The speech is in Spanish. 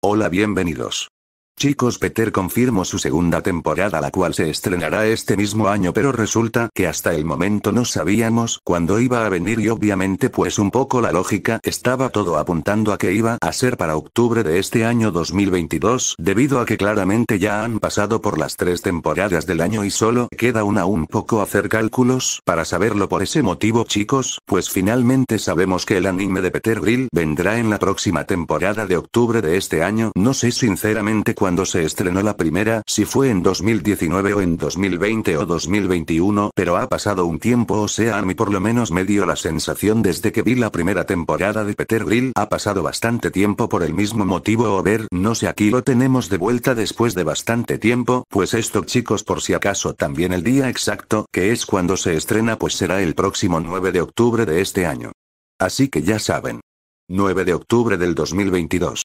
Hola bienvenidos. Chicos Peter confirmó su segunda temporada la cual se estrenará este mismo año pero resulta que hasta el momento no sabíamos cuándo iba a venir y obviamente pues un poco la lógica estaba todo apuntando a que iba a ser para octubre de este año 2022 debido a que claramente ya han pasado por las tres temporadas del año y solo queda una un poco hacer cálculos para saberlo por ese motivo chicos pues finalmente sabemos que el anime de Peter Grill vendrá en la próxima temporada de octubre de este año no sé sinceramente cuándo cuando se estrenó la primera, si fue en 2019 o en 2020 o 2021, pero ha pasado un tiempo, o sea, a mí por lo menos me dio la sensación desde que vi la primera temporada de Peter Grill, ha pasado bastante tiempo por el mismo motivo o ver, no sé, aquí lo tenemos de vuelta después de bastante tiempo, pues esto chicos por si acaso también el día exacto, que es cuando se estrena pues será el próximo 9 de octubre de este año. Así que ya saben. 9 de octubre del 2022.